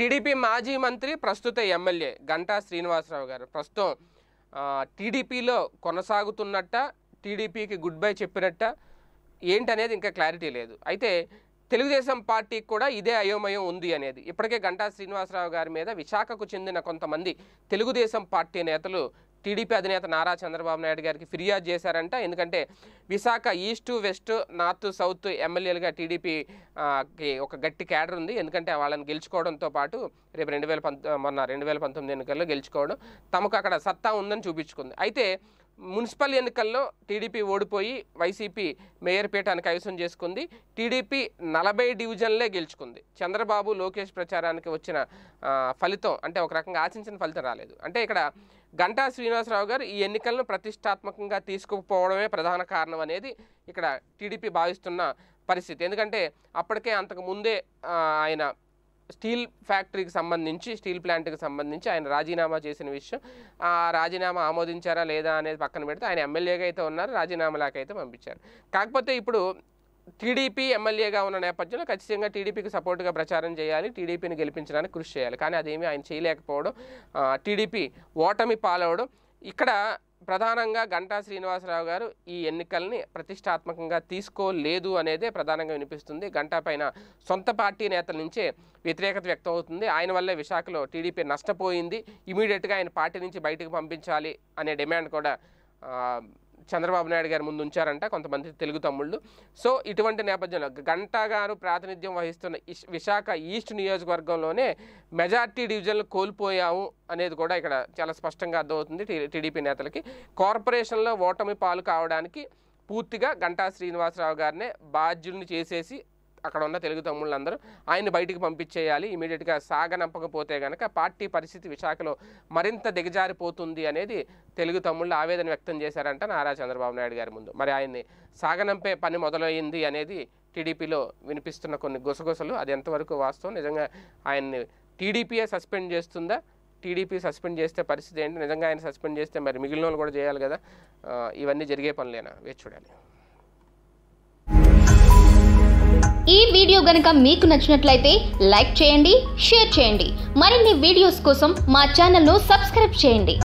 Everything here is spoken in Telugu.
టీడీపీ మాజీ మంత్రి ప్రస్తుత ఎమ్మెల్యే గంటా శ్రీనివాసరావు గారు ప్రస్తుతం టీడీపీలో కొనసాగుతున్నట్ట టీడీపీకి గుడ్ బై చెప్పినట్ట ఏంటనేది ఇంకా క్లారిటీ లేదు అయితే తెలుగుదేశం పార్టీకి కూడా ఇదే అయోమయం ఉంది అనేది ఇప్పటికే గంటా శ్రీనివాసరావు గారి మీద విశాఖకు చెందిన కొంతమంది తెలుగుదేశం పార్టీ నేతలు టీడీపీ అధినేత నారా చంద్రబాబు నాయుడు గారికి ఫిర్యాదు చేశారంట ఎందుకంటే Visakha east west north south ఎమ్మెల్యేలుగా టీడీపీకి ఒక గట్టి క్యాడర్ ఉంది ఎందుకంటే వాళ్ళని గెలుచుకోవడంతో పాటు రేపు రెండు వేల మొన్న రెండు వేల పంతొమ్మిది ఎన్నికల్లో గెలుచుకోవడం తమకు అక్కడ సత్తా ఉందని చూపించుకుంది అయితే మున్సిపల్ ఎన్నికల్లో టీడీపీ ఓడిపోయి వైసీపీ మేయర్ పీఠాన్ని కైవసం చేసుకుంది టీడీపీ నలభై డివిజన్లే గెలుచుకుంది చంద్రబాబు లోకేష్ ప్రచారానికి వచ్చిన ఫలితం అంటే ఒక రకంగా ఆశించిన ఫలితం రాలేదు అంటే ఇక్కడ గంటా శ్రీనివాసరావు గారు ఈ ఎన్నికలను ప్రతిష్టాత్మకంగా తీసుకుపోవడమే ప్రధాన కారణం అనేది ఇక్కడ టీడీపీ భావిస్తున్న పరిస్థితి ఎందుకంటే అప్పటికే అంతకు ముందే ఆయన స్టీల్ ఫ్యాక్టరీకి సంబంధించి స్టీల్ ప్లాంట్కి సంబంధించి ఆయన రాజీనామా చేసిన విషయం ఆ రాజీనామా ఆమోదించారా లేదా అనేది పక్కన పెడితే ఆయన ఎమ్మెల్యేగా అయితే ఉన్నారు రాజీనామాలకైతే పంపించారు కాకపోతే ఇప్పుడు టీడీపీ ఎమ్మెల్యేగా ఉన్న నేపథ్యంలో ఖచ్చితంగా టీడీపీకి సపోర్ట్గా ప్రచారం చేయాలి టీడీపీని గెలిపించడానికి కృషి చేయాలి కానీ అదేమీ ఆయన చేయలేకపోవడం టీడీపీ ఓటమి పాలవడం ఇక్కడ ప్రధానంగా గంటా శ్రీనివాసరావు గారు ఈ ఎన్నికల్ని ప్రతిష్టాత్మకంగా తీసుకోలేదు అనేదే ప్రధానంగా వినిపిస్తుంది గంటా పైన సొంత పార్టీ నేతల నుంచే వ్యతిరేకత వ్యక్తం అవుతుంది ఆయన వల్లే విశాఖలో టీడీపీ నష్టపోయింది ఇమీడియట్గా ఆయన పార్టీ నుంచి బయటకు పంపించాలి అనే డిమాండ్ కూడా చంద్రబాబు నాయుడు గారి ముందు ఉంచారంట కొంతమంది తెలుగు తమ్ముళ్ళు సో ఇటువంటి నేపథ్యంలో గంటా గారు ప్రాతినిధ్యం వహిస్తున్న విశాఖ ఈస్ట్ నియోజకవర్గంలోనే మెజార్టీ డివిజన్లు కోల్పోయాము అనేది కూడా ఇక్కడ చాలా స్పష్టంగా అర్థమవుతుంది టీడీపీ నేతలకి కార్పొరేషన్లో ఓటమి పాలు కావడానికి పూర్తిగా గంటా శ్రీనివాసరావు గారినే బాధ్యుల్ని చేసేసి అక్కడ ఉన్న తెలుగు తమ్ముళ్ళందరూ ఆయన బయటికి పంపించేయాలి ఇమీడియట్గా సాగనంపకపోతే కనుక పార్టీ పరిస్థితి విశాఖలో మరింత దిగజారిపోతుంది అనేది తెలుగు తమ్ముళ్ళు ఆవేదన వ్యక్తం చేశారంట నారా చంద్రబాబు నాయుడు గారి ముందు మరి ఆయన్ని సాగనంపే పని మొదలైంది అనేది టీడీపీలో వినిపిస్తున్న కొన్ని గుసగుసలు అది ఎంతవరకు వాస్తవం నిజంగా ఆయన్ని టీడీపీయే సస్పెండ్ చేస్తుందా టీడీపీ సస్పెండ్ చేస్తే పరిస్థితి ఏంటి నిజంగా ఆయన సస్పెండ్ చేస్తే మరి మిగిలిన వాళ్ళు కూడా చేయాలి కదా ఇవన్నీ జరిగే పనులేనా వేచి చూడాలి ఈ వీడియో గనుక మీకు నచ్చినట్లయితే లైక్ చేయండి షేర్ చేయండి మరిన్ని వీడియోస్ కోసం మా ఛానల్ను సబ్స్క్రైబ్ చేయండి